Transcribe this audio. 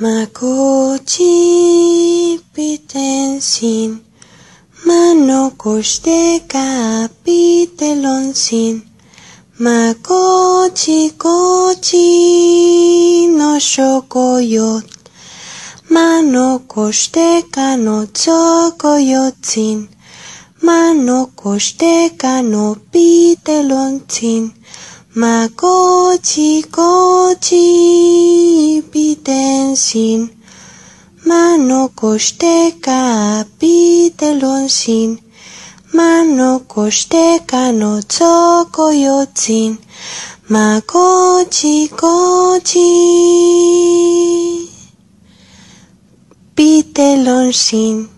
Makochi pitensin, mano kosteka pitelonsin, makochi kochi no shokoyot, mano kosteka no tsokoyotsin, mano kosteka no pitelonsin, makochi kochi. sin, mano costeca pitelon sin, mano costeca no yo sin ma cochi Pitelon sin.